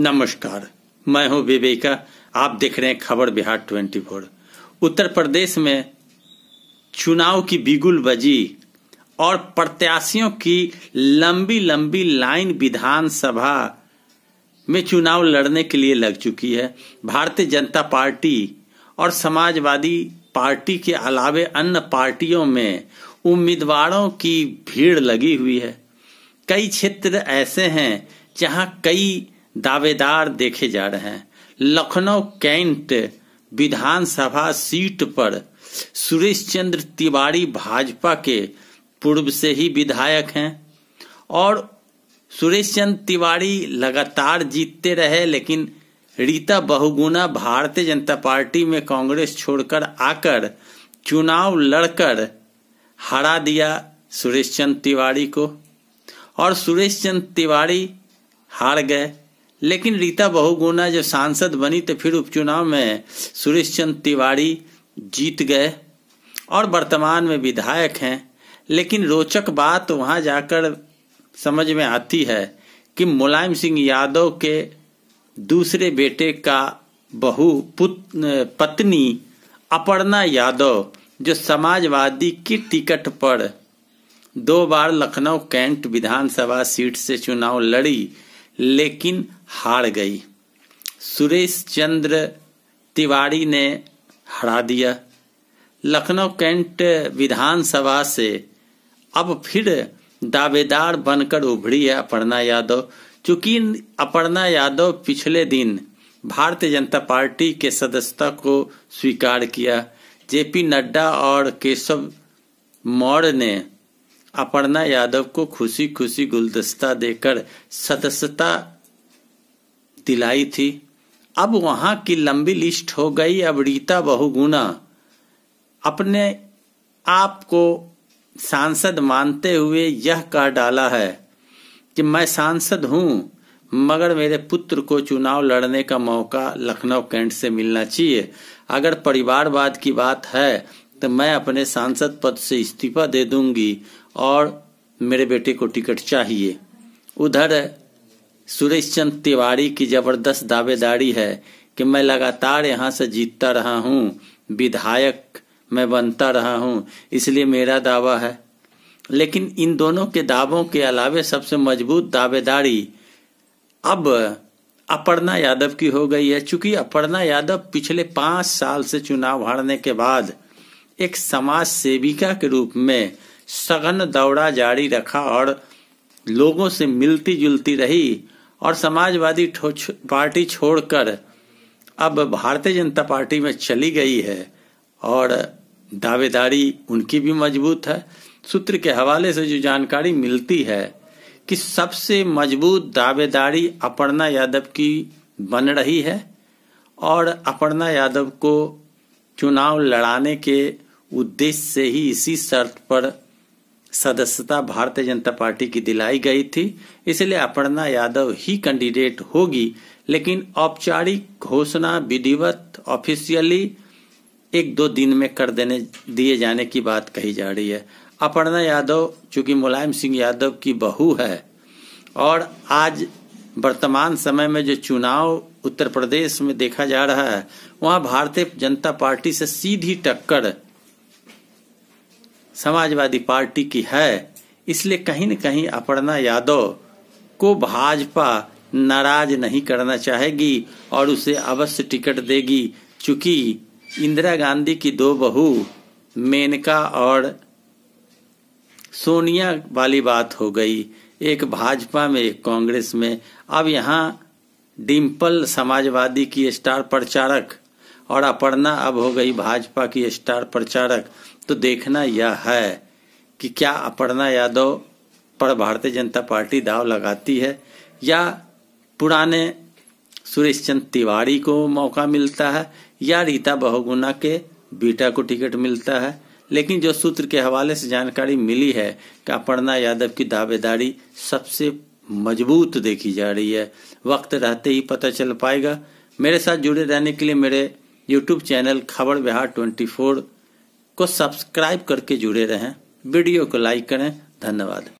नमस्कार मैं हूं विवेका आप देख रहे हैं खबर बिहार ट्वेंटी फोर उत्तर प्रदेश में चुनाव की बिगुल बजी और प्रत्याशियों की लंबी लंबी लाइन विधानसभा में चुनाव लड़ने के लिए लग चुकी है भारतीय जनता पार्टी और समाजवादी पार्टी के अलावे अन्य पार्टियों में उम्मीदवारों की भीड़ लगी हुई है कई क्षेत्र ऐसे हैं जहां कई दावेदार देखे जा रहे हैं लखनऊ कैंट विधानसभा सीट पर सुरेश चंद्र तिवारी भाजपा के पूर्व से ही विधायक हैं और सुरेश चंद्र तिवारी लगातार जीतते रहे लेकिन रीता बहुगुना भारतीय जनता पार्टी में कांग्रेस छोड़कर आकर चुनाव लड़कर हरा दिया सुरेश चंद्र तिवारी को और सुरेश चंद्र तिवारी हार गए लेकिन रीता बहुगुना जब सांसद बनी तो फिर उपचुनाव में सुरेश चंद तिवारी जीत गए और वर्तमान में विधायक हैं लेकिन रोचक बात वहां जाकर समझ में आती है कि मुलायम सिंह यादव के दूसरे बेटे का बहु पत्नी अपर्णा यादव जो समाजवादी की टिकट पर दो बार लखनऊ कैंट विधानसभा सीट से चुनाव लड़ी लेकिन हार गई सुरेश चंद्र तिवारी ने हरा दिया लखनऊ कैंट विधानसभा से अब फिर दावेदार बनकर उभरी है अपर्णा यादव चूंकि अपर्णा यादव पिछले दिन भारतीय जनता पार्टी के सदस्यता को स्वीकार किया जेपी नड्डा और केशव मौर्य ने अपर्णा यादव को खुशी खुशी गुलदस्ता देकर सदस्यता दिलाई थी अब वहां की लंबी लिस्ट हो गई अब रीता बहुगुणा अपने आप को सांसद मानते हुए यह कह डाला है कि मैं सांसद हूं मगर मेरे पुत्र को चुनाव लड़ने का मौका लखनऊ कैंट से मिलना चाहिए अगर परिवारवाद की बात है तो मैं अपने सांसद पद से इस्तीफा दे दूंगी और मेरे बेटे को टिकट चाहिए उधर सुरेश चंद तिवारी की जबरदस्त दावेदारी है कि मैं लगातार यहाँ से जीतता रहा हूँ विधायक मैं बनता रहा हूँ इसलिए मेरा दावा है लेकिन इन दोनों के दावों के अलावे सबसे मजबूत दावेदारी अब अपर्णा यादव की हो गई है चूंकि अपर्णा यादव पिछले पांच साल से चुनाव हारने के बाद एक समाज सेविका के रूप में सघन दौड़ा जारी रखा और लोगों से मिलती जुलती रही और समाजवादी पार्टी छोड़कर अब भारतीय जनता पार्टी में चली गई है और दावेदारी उनकी भी मजबूत है सूत्र के हवाले से जो जानकारी मिलती है कि सबसे मजबूत दावेदारी अपर्णा यादव की बन रही है और अपर्णा यादव को चुनाव लड़ाने के उद्देश्य से ही इसी शर्त पर सदस्यता भारतीय जनता पार्टी की दिलाई गई थी इसलिए अपर्णा यादव ही कैंडिडेट होगी लेकिन औपचारिक घोषणा विधिवत ऑफिशियली एक दो दिन में कर देने दिए जाने की बात कही जा रही है अपर्णा यादव चूंकि मुलायम सिंह यादव की बहू है और आज वर्तमान समय में जो चुनाव उत्तर प्रदेश में देखा जा रहा है वहां भारतीय जनता पार्टी से सीधी टक्कर समाजवादी पार्टी की है इसलिए कहीं न कहीं अपर्णा यादव को भाजपा नाराज नहीं करना चाहेगी और उसे अवश्य टिकट देगी चूंकि इंदिरा गांधी की दो बहू मेनका और सोनिया वाली बात हो गई एक भाजपा में एक कांग्रेस में अब यहाँ डिम्पल समाजवादी की स्टार प्रचारक और अपर्णा अब हो गई भाजपा की स्टार प्रचारक तो देखना यह है कि क्या अपर्णा यादव पर भारतीय जनता पार्टी दाव लगाती है या पुराने सुरेश चंद तिवारी को मौका मिलता है या रीता बहुगुना के बेटा को टिकट मिलता है लेकिन जो सूत्र के हवाले से जानकारी मिली है कि अपर्णा यादव की दावेदारी सबसे मजबूत देखी जा रही है वक्त रहते ही पता चल पाएगा मेरे साथ जुड़े रहने के लिए मेरे यूट्यूब चैनल खबर बिहार 24 को सब्सक्राइब करके जुड़े रहें वीडियो को लाइक करें धन्यवाद